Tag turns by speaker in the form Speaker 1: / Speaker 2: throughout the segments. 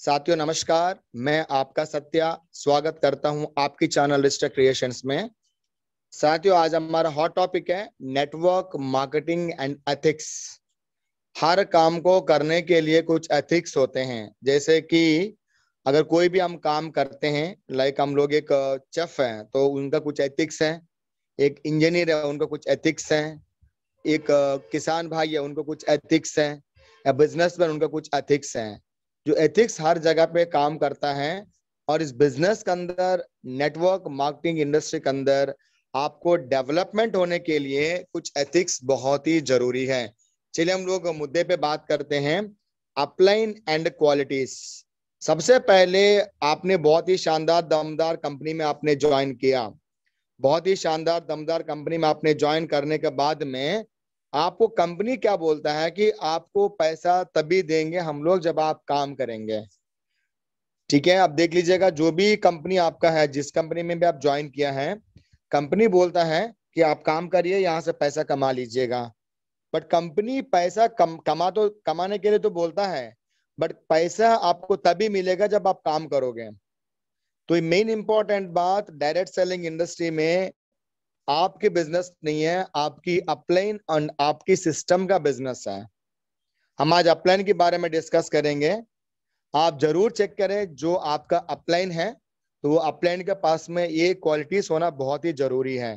Speaker 1: साथियों नमस्कार मैं आपका सत्या स्वागत करता हूं आपकी चैनल रिस्टर क्रिएशंस में साथियों आज हमारा हॉट टॉपिक है नेटवर्क मार्केटिंग एंड एथिक्स हर काम को करने के लिए कुछ एथिक्स होते हैं जैसे कि अगर कोई भी हम काम करते हैं लाइक हम लोग एक चेफ हैं तो उनका कुछ एथिक्स है एक इंजीनियर है उनका कुछ एथिक्स है एक किसान भाई है उनका कुछ एथिक्स है या बिजनेसमैन उनका कुछ एथिक्स है जो एथिक्स हर जगह पे काम करता है और इस बिजनेस के अंदर नेटवर्क मार्केटिंग इंडस्ट्री के अंदर आपको डेवलपमेंट होने के लिए कुछ एथिक्स बहुत ही जरूरी है चलिए हम लोग मुद्दे पे बात करते हैं अपलाइन एंड क्वालिटीज सबसे पहले आपने बहुत ही शानदार दमदार कंपनी में आपने ज्वाइन किया बहुत ही शानदार दमदार कंपनी में आपने ज्वाइन करने के बाद में आपको कंपनी क्या बोलता है कि आपको पैसा तभी देंगे हम लोग जब आप काम करेंगे ठीक है आप देख लीजिएगा जो भी कंपनी आपका है जिस कंपनी में भी आप ज्वाइन किया है कंपनी बोलता है कि आप काम करिए यहाँ से पैसा कमा लीजिएगा बट कंपनी पैसा कम कमा तो कमाने के लिए तो बोलता है बट पैसा आपको तभी मिलेगा जब आप काम करोगे तो मेन इंपॉर्टेंट बात डायरेक्ट सेलिंग इंडस्ट्री में आपके बिजनेस नहीं है आपकी अपलाइन और आपकी सिस्टम का बिजनेस है हम आज अपलाइन के बारे में डिस्कस करेंगे आप जरूर चेक करें जो आपका अपलाइन है तो वो अपलाइन के पास में ये क्वालिटीज होना बहुत ही जरूरी है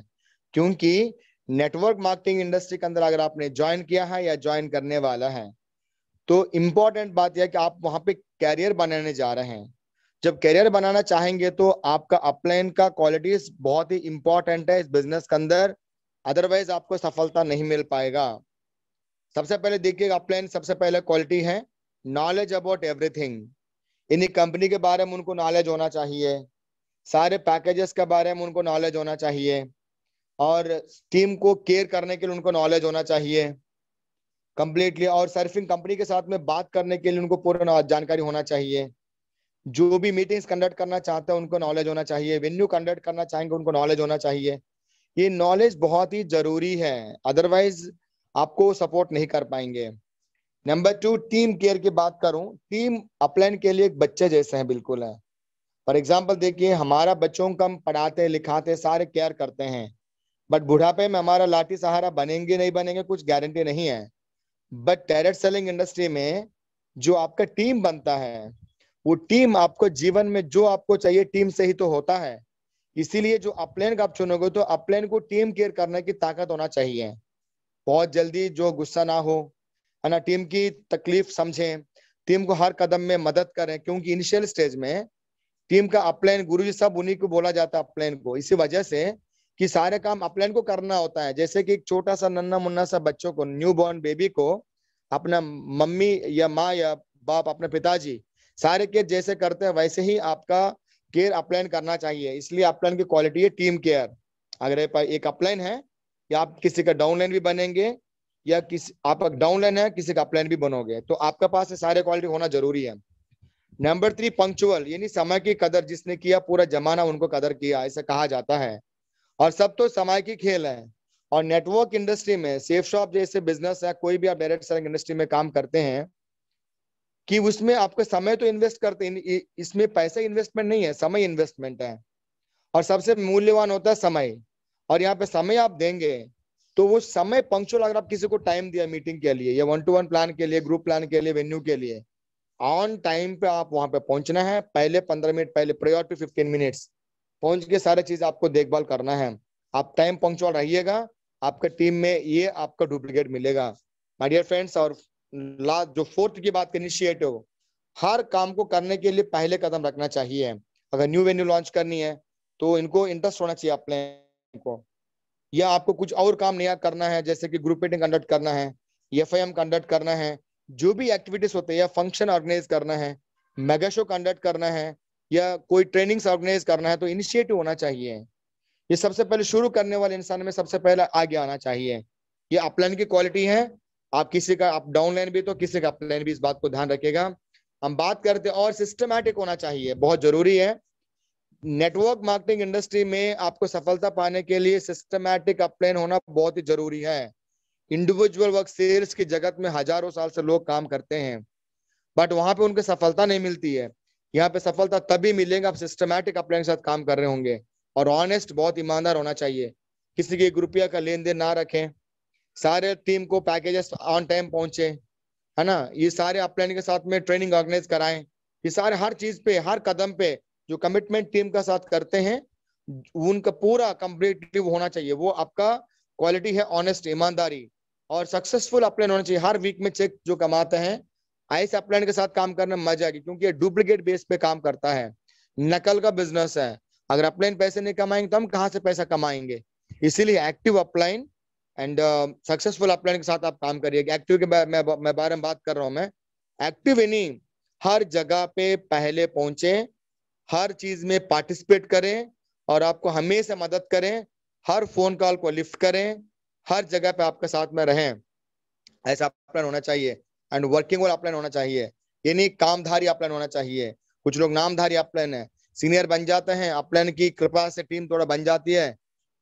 Speaker 1: क्योंकि नेटवर्क मार्केटिंग इंडस्ट्री के अंदर अगर आपने ज्वाइन किया है या ज्वाइन करने वाला है तो इम्पोर्टेंट बात यह कि आप वहां पे कैरियर बनाने जा रहे हैं जब करियर बनाना चाहेंगे तो आपका अपलाइन का क्वालिटीज बहुत ही इंपॉर्टेंट है इस बिजनेस के अंदर अदरवाइज आपको सफलता नहीं मिल पाएगा सबसे पहले देखिए अपलाइन सबसे पहले क्वालिटी है knowledge about everything in company के बारे में उनको नॉलेज होना चाहिए सारे पैकेजेस के बारे में उनको नॉलेज होना चाहिए और टीम को केयर करने के लिए उनको नॉलेज होना चाहिए कंप्लीटली और सर्फिंग कंपनी के साथ में बात करने के लिए उनको पूरा जानकारी होना चाहिए जो भी मीटिंग्स कंडक्ट करना चाहते हैं उनको नॉलेज होना चाहिए वेन्यू कंडक्ट करना चाहेंगे उनको नॉलेज होना चाहिए ये नॉलेज बहुत ही जरूरी है अदरवाइज आपको सपोर्ट नहीं कर पाएंगे नंबर टू टीम केयर की बात करूं टीम अपलाइन के लिए एक बच्चे जैसे हैं बिल्कुल है फॉर एग्जाम्पल देखिए हमारा बच्चों को हम पढ़ाते लिखाते सारे केयर करते हैं बट बुढ़ापे में हमारा लाठी सहारा बनेंगे नहीं बनेंगे कुछ गारंटी नहीं है बट टेरेट सेलिंग इंडस्ट्री में जो आपका टीम बनता है वो टीम आपको जीवन में जो आपको चाहिए टीम से ही तो होता है इसीलिए जो अपलेन का आप चुनोगे तो अपलेन को टीम केयर करने की ताकत होना चाहिए बहुत जल्दी जो गुस्सा ना हो है ना टीम की तकलीफ समझें टीम को हर कदम में मदद करें क्योंकि इनिशियल स्टेज में टीम का अपलाइन गुरु जी सब उन्हीं को बोला जाता है अपलाइन को इसी वजह से कि सारे काम अपलाइन को करना होता है जैसे कि एक छोटा सा नन्ना मुन्ना सा बच्चों को न्यू बॉर्न बेबी को अपना मम्मी या माँ या बाप अपने पिताजी सारे केयर जैसे करते हैं वैसे ही आपका केयर अपलाइन करना चाहिए इसलिए अपलाइन की क्वालिटी है टीम केयर अगर एक अपलाइन है या आप किसी का डाउनलाइन भी बनेंगे या किसी आप डाउनलाइन है किसी का अपलाइन भी बनोगे तो आपके पास सारे क्वालिटी होना जरूरी है नंबर थ्री पंक्चुअल यानी समय की कदर जिसने किया पूरा जमाना उनको कदर किया ऐसा कहा जाता है और सब तो समय की खेल है और नेटवर्क इंडस्ट्री में सेफ शॉप जैसे बिजनेस है कोई भी आप डायरेक्ट सेलिंग इंडस्ट्री में काम करते हैं कि उसमें आपका समय तो इन्वेस्ट करते हैं इसमें पैसा इन्वेस्टमेंट नहीं है समय इन्वेस्टमेंट है और सबसे मूल्यवान होता है समय और यहाँ पे समय आप देंगे तो वो समय पंक्चुअल अगर आप किसी को टाइम दिया मीटिंग के लिए या वन टू वन प्लान के लिए ग्रुप प्लान के लिए वेन्यू के लिए ऑन टाइम पे आप वहां पे पहुंचना है पहले पंद्रह मिनट पहले प्रेयर टू फिफ्टीन मिनट्स पहुंच के सारे चीज आपको देखभाल करना है आप टाइम पंक्चुअल रहिएगा आपके टीम में ये आपका डुप्लीकेट मिलेगा माय डियर फ्रेंड्स और लास्ट जो फोर्थ की बात इनिशिएटिव हर काम को करने के लिए पहले कदम रखना चाहिए अगर न्यू वेन्यू लॉन्च करनी है तो इनको इंटरेस्ट होना चाहिए अपने को या आपको कुछ और काम नया करना है जैसे कि ग्रुप मीटिंग कंडक्ट करना है एफ कंडक्ट करना है जो भी एक्टिविटीज होते हैं या फंक्शन ऑर्गेनाइज करना है मेगा शो कंडक्ट करना है या कोई ट्रेनिंग्स ऑर्गेनाइज करना है तो इनिशिएटिव होना चाहिए ये सबसे पहले शुरू करने वाले इंसान में सबसे पहले आगे आना चाहिए ये अपलाइन की क्वालिटी है आप किसी का आप डाउन लाइन भी तो किसी का अपलाइन भी इस बात को ध्यान रखेगा हम बात करते हैं और सिस्टमैटिक होना चाहिए बहुत जरूरी है नेटवर्क मार्केटिंग इंडस्ट्री में आपको सफलता पाने के लिए सिस्टमैटिक अपलाइन होना बहुत ही जरूरी है इंडिविजुअल वर्क सेल्स की जगत में हजारों साल से लोग काम करते हैं बट वहां पे उनके सफलता नहीं मिलती है यहाँ पे सफलता तभी मिलेगा आप सिस्टमैटिक अपलाइन के साथ काम कर रहे होंगे और ऑनेस्ट बहुत ईमानदार होना चाहिए किसी के एक रुपया का लेन देन ना रखें सारे टीम को पैकेजेस ऑन टाइम पहुंचे है ना ये सारे अपलाइन के साथ में ट्रेनिंग ऑर्गेनाइज कराए ये सारे हर चीज पे हर कदम पे जो कमिटमेंट टीम का साथ करते हैं उनका पूरा कम्पिटेटिव होना चाहिए वो आपका क्वालिटी है ऑनेस्ट ईमानदारी और सक्सेसफुल अपलाइन होना चाहिए हर वीक में चेक जो कमाते हैं ऐसे अपलाइन के साथ काम करने में मजा आएगी क्योंकि डुप्लीकेट बेस पे काम करता है नकल का बिजनेस है अगर अपलाइन पैसे नहीं कमाएंगे तो हम कहाँ से पैसा कमाएंगे इसीलिए active upline and successful upline के साथ आप काम करिए एक्टिव के बारे में मैं बारे में बात कर रहा हूँ मैं एक्टिव नहीं हर जगह पे पहले पहुंचे हर चीज में पार्टिसिपेट करें और आपको हमेशा मदद करें हर फोन कॉल को लिफ्ट करें हर जगह पे आपके साथ में रहें ऐसा अपलाइन होना चाहिए एंड वर्किंग वाला अपलाइन होना चाहिए यानी कामधारी अपलाइन होना चाहिए कुछ लोग नामधारी अपलाइन है सीनियर बन जाते हैं अपलाइन की कृपा से टीम थोड़ा बन जाती है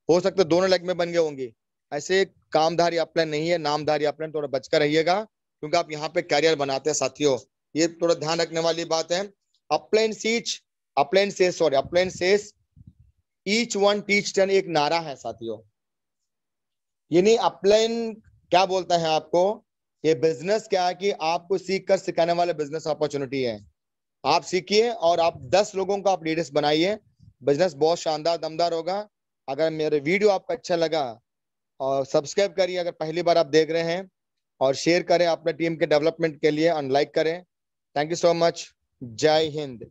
Speaker 1: हो सकता है दोनों लेग में बन गए होंगी ऐसे कामधारी अपलाइन नहीं है नामधारी अपलाइन थोड़ा बचकर रहिएगा क्योंकि आप यहाँ पे कैरियर बनाते हैं साथियों ये थोड़ा ध्यान रखने वाली बात है अपलाइन सीच upline says sorry upline says each one teach ten एक नारा है साथियों यानी अपलाइन क्या बोलता है आपको ये बिजनेस क्या है कि आपको सीख कर सिखाने वाले बिजनेस अपॉर्चुनिटी है आप सीखिए और आप दस लोगों को आप लीडर्स बनाइए बिजनेस बहुत शानदार दमदार होगा अगर मेरे वीडियो आपको अच्छा लगा और सब्सक्राइब करिए अगर पहली बार आप देख रहे हैं और शेयर करें अपने टीम के डेवलपमेंट के लिए अनलाइक करें थैंक यू सो मच जय हिंद